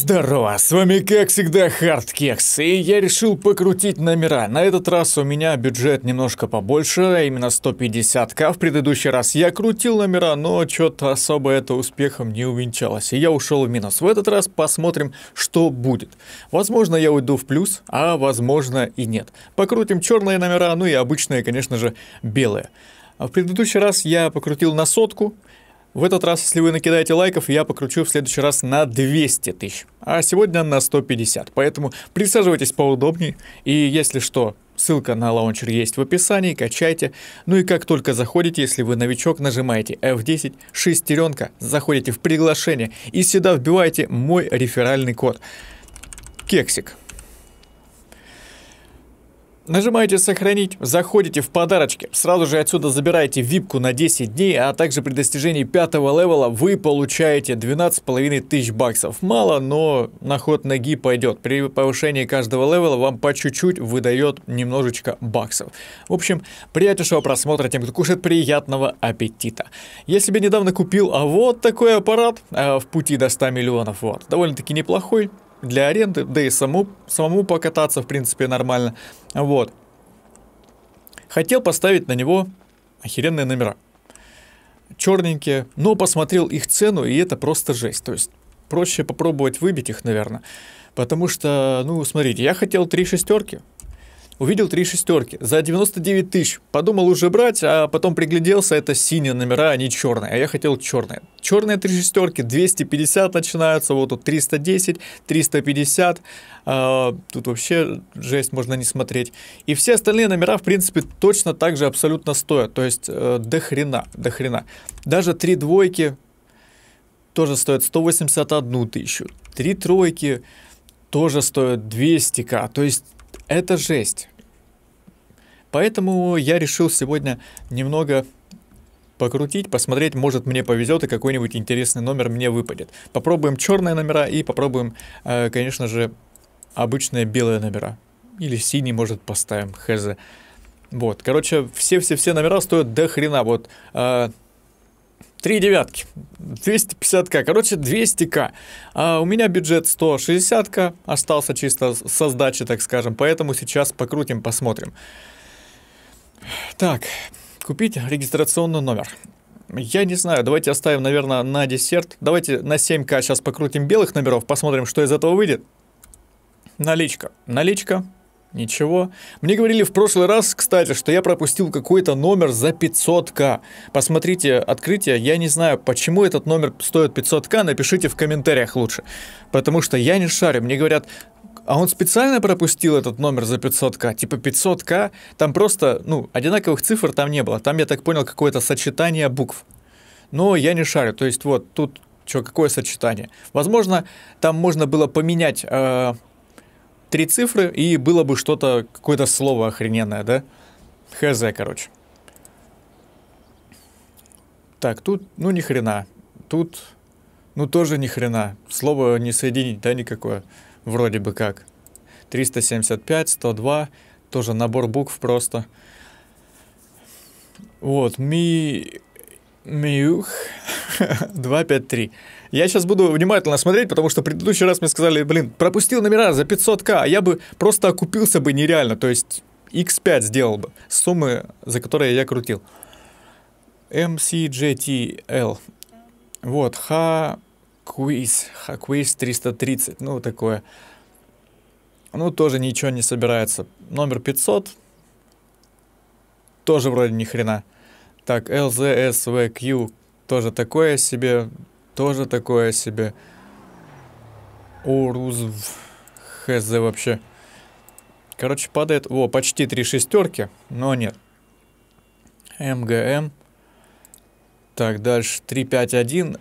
Здорово, с вами как всегда Хардкекс, и я решил покрутить номера. На этот раз у меня бюджет немножко побольше, а именно 150к. В предыдущий раз я крутил номера, но что-то особо это успехом не увенчалось, и я ушел в минус. В этот раз посмотрим, что будет. Возможно, я уйду в плюс, а возможно и нет. Покрутим черные номера, ну и обычные, конечно же, белые. В предыдущий раз я покрутил на сотку, в этот раз, если вы накидаете лайков, я покручу в следующий раз на 200 тысяч, а сегодня на 150. Поэтому присаживайтесь поудобнее, и если что, Ссылка на лаунчер есть в описании, качайте. Ну и как только заходите, если вы новичок, нажимаете F10, шестеренка, заходите в приглашение и сюда вбиваете мой реферальный код. Кексик. Нажимаете «Сохранить», заходите в подарочки, сразу же отсюда забираете випку на 10 дней, а также при достижении пятого левела вы получаете 12,5 тысяч баксов. Мало, но на ход ноги пойдет. При повышении каждого левела вам по чуть-чуть выдает немножечко баксов. В общем, приятнейшего просмотра тем, кто кушает приятного аппетита. Я себе недавно купил а вот такой аппарат а, в пути до 100 миллионов. Вот, довольно-таки неплохой для аренды, да и саму, самому покататься, в принципе, нормально. Вот. Хотел поставить на него охеренные номера. Черненькие, но посмотрел их цену, и это просто жесть. То есть проще попробовать выбить их, наверное. Потому что, ну, смотрите, я хотел три шестерки, Увидел три шестерки за 99 тысяч. Подумал уже брать, а потом пригляделся, это синие номера, а не черные. А я хотел черные. Черные три шестерки 250 начинаются, вот тут 310, 350. А, тут вообще жесть, можно не смотреть. И все остальные номера, в принципе, точно так же абсолютно стоят. То есть э, до хрена, до хрена. Даже три двойки тоже стоят 181 тысячу. Три тройки тоже стоят 200к. То есть это жесть. Поэтому я решил сегодня немного покрутить, посмотреть, может мне повезет и какой-нибудь интересный номер мне выпадет. Попробуем черные номера и попробуем, э, конечно же, обычные белые номера. Или синий, может, поставим, хз. Вот, короче, все-все-все номера стоят до хрена. Вот, э, Три девятки. 250к. Короче, 200к. А у меня бюджет 160к. Остался чисто со сдачи, так скажем. Поэтому сейчас покрутим, посмотрим. Так, купить регистрационный номер. Я не знаю, давайте оставим, наверное, на десерт. Давайте на 7к сейчас покрутим белых номеров, посмотрим, что из этого выйдет. Наличка. Наличка. Ничего. Мне говорили в прошлый раз, кстати, что я пропустил какой-то номер за 500к. Посмотрите открытие. Я не знаю, почему этот номер стоит 500к. Напишите в комментариях лучше. Потому что я не шарю. Мне говорят, а он специально пропустил этот номер за 500к? Типа 500к? Там просто, ну, одинаковых цифр там не было. Там, я так понял, какое-то сочетание букв. Но я не шарю. То есть вот тут что, какое сочетание? Возможно, там можно было поменять э, три цифры, и было бы что-то, какое-то слово охрененное, да? Хз, короче. Так, тут, ну, ни хрена. Тут, ну, тоже ни хрена. Слово не соединить, да, никакое. Вроде бы как. 375, 102, тоже набор букв просто. Вот, ми... Мюх 253. Я сейчас буду внимательно смотреть, потому что в предыдущий раз мне сказали, блин, пропустил номера за 500к, а я бы просто окупился бы нереально, то есть x5 сделал бы, суммы, за которые я крутил. MCJTL. Вот, Ха Квиз, Ха Квиз 330, ну такое. Ну, тоже ничего не собирается. Номер 500. Тоже вроде ни хрена. Так, LZSVQ тоже такое себе, тоже такое себе. Орузв ХЗ вообще. Короче, падает, о, почти три шестерки, но нет. МГМ. Так, дальше 351.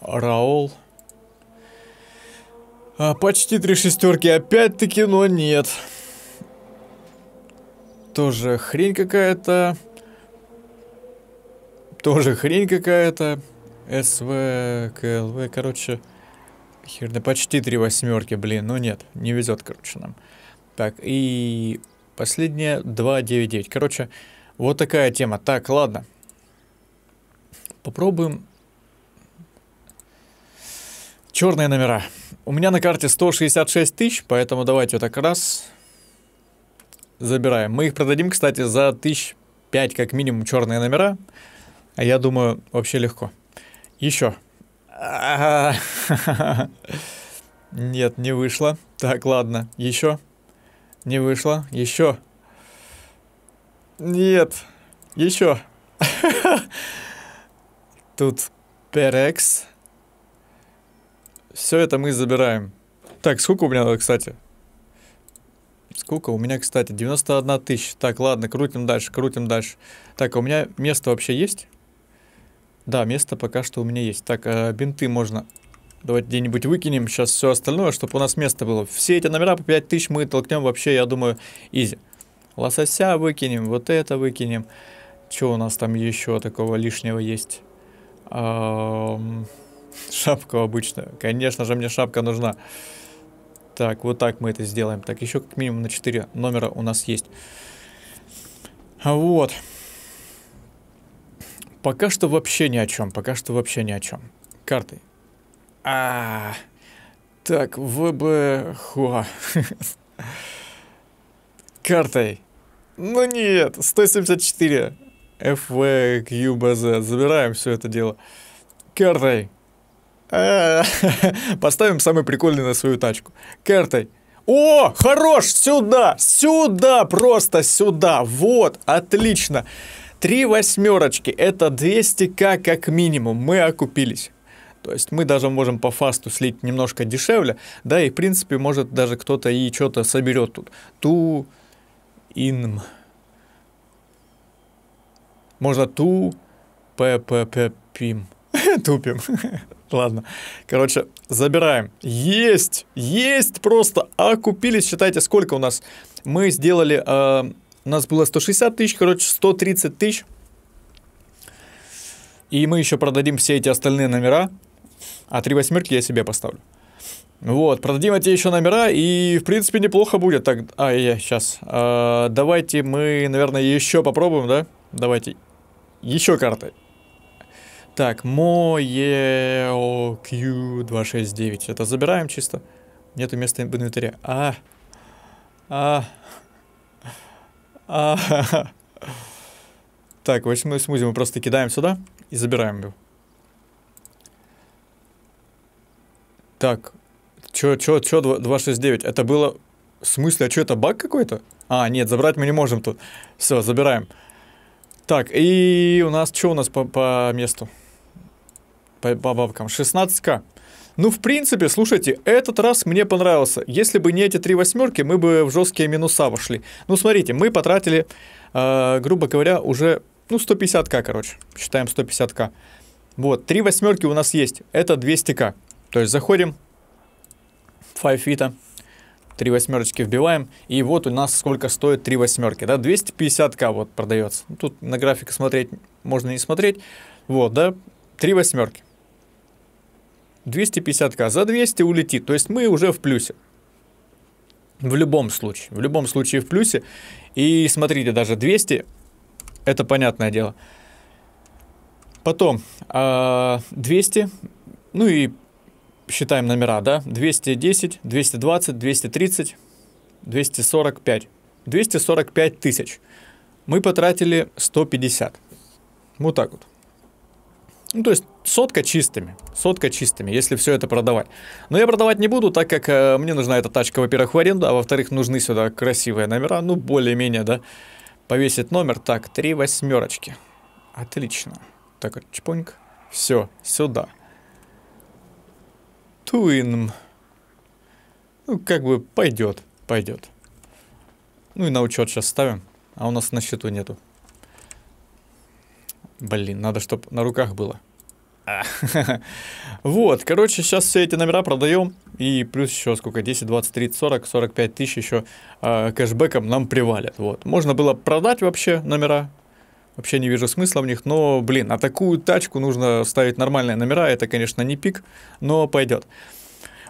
Раул. А, почти три шестерки, опять-таки, но нет. Тоже хрень какая-то. Тоже хрень какая-то. СВ, КЛВ, короче, хер, да почти три восьмерки, блин, ну нет, не везет, короче, нам. Так, и последняя 2.9.9. Короче, вот такая тема. Так, ладно. Попробуем Черные номера. У меня на карте 166 тысяч, поэтому давайте вот так раз. Забираем. Мы их продадим, кстати, за тысяч пять как минимум черные номера. А я думаю, вообще легко. Еще. Нет, не вышло. Так, ладно. Еще. Не вышло. Еще. Нет. Еще. Тут перекс. Все это мы забираем. Так, сколько у меня, кстати? Сколько у меня, кстати? 91 тысяча. Так, ладно, крутим дальше, крутим дальше. Так, а у меня место вообще есть? Да, место пока что у меня есть. Так, э, бинты можно... Давайте где-нибудь выкинем сейчас все остальное, чтобы у нас место было. Все эти а номера по 5000 мы толкнем вообще, я думаю, изи. Лосося выкинем, вот это выкинем. Что у нас там еще такого лишнего есть? Эм... Шапка обычная. Конечно же, мне шапка нужна. Так, вот так мы это сделаем. Так, еще как минимум на 4 номера у нас есть. Вот. Пока что вообще ни о чем, пока что вообще ни о чем. Карты. А, так, ВБ, хуа. Картой. Ну нет, 174. ФВ, QBZ. Забираем все это дело. Картой. А, поставим самый прикольный на свою тачку. Картой. О, хорош, сюда, сюда, просто сюда. Вот, отлично. Отлично. Три восьмерочки, это 200к как минимум, мы окупились. То есть мы даже можем по фасту слить немножко дешевле, да, и в принципе может даже кто-то и что-то соберет тут. Ту инм. Можно ту п пим. Тупим. Ладно. Короче, забираем. Есть! Есть просто! Окупились. Считайте, сколько у нас. Мы сделали а, у нас было 160 тысяч, короче, 130 тысяч. И мы еще продадим все эти остальные номера. А три восьмерки я себе поставлю. Вот, продадим эти еще номера, и, в принципе, неплохо будет. Так, а, я, сейчас. А, давайте мы, наверное, еще попробуем, да? Давайте. Еще карты. Так, мое Q269. Это забираем чисто. Нету места в инвентаре. А. А. Так, восьмой смузи мы просто кидаем сюда и забираем его. Так, чё, чё, чё 269? Это было... В смысле, а чё, это баг какой-то? А, нет, забрать мы не можем тут. Все, забираем. Так, и у нас что у нас по, по месту? По, по бабкам? 16к. Ну, в принципе, слушайте, этот раз мне понравился. Если бы не эти три восьмерки, мы бы в жесткие минуса вошли. Ну, смотрите, мы потратили, э, грубо говоря, уже, ну, 150к, короче. Считаем 150к. Вот, три восьмерки у нас есть. Это 200к. То есть заходим, 5 фита, три восьмерочки вбиваем, и вот у нас сколько стоит три восьмерки, да, 250к вот продается. Тут на график смотреть можно не смотреть, вот, да, три восьмерки. 250к, а за 200 улетит. То есть мы уже в плюсе. В любом случае. В любом случае в плюсе. И смотрите, даже 200, это понятное дело. Потом 200, а, ну и считаем номера, да? 210, 220, 230, 245. 245 тысяч. Мы потратили 150. Вот так вот. Ну, то есть сотка чистыми, сотка чистыми, если все это продавать. Но я продавать не буду, так как э, мне нужна эта тачка, во-первых, в аренду, а во-вторых, нужны сюда красивые номера, ну, более-менее, да. Повесить номер, так, три восьмерочки. Отлично. Так, вот, Все, сюда. Туин. Ну, как бы пойдет, пойдет. Ну и на учет сейчас ставим, а у нас на счету нету. Блин, надо, чтобы на руках было. вот, короче, сейчас все эти номера продаем. И плюс еще сколько, 10, 20, 30, 40, 45 тысяч еще э, а, кэшбэком нам привалят. Вот. Можно было продать вообще номера. Вообще не вижу смысла в них, но, блин, а такую тачку нужно ставить нормальные номера. Это, конечно, не пик, но пойдет.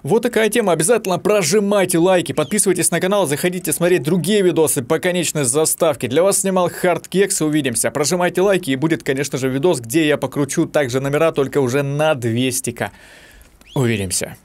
Вот такая тема. Обязательно прожимайте лайки, подписывайтесь на канал, заходите смотреть другие видосы по конечной заставке. Для вас снимал Хард увидимся. Прожимайте лайки и будет, конечно же, видос, где я покручу также номера, только уже на 200к. Увидимся.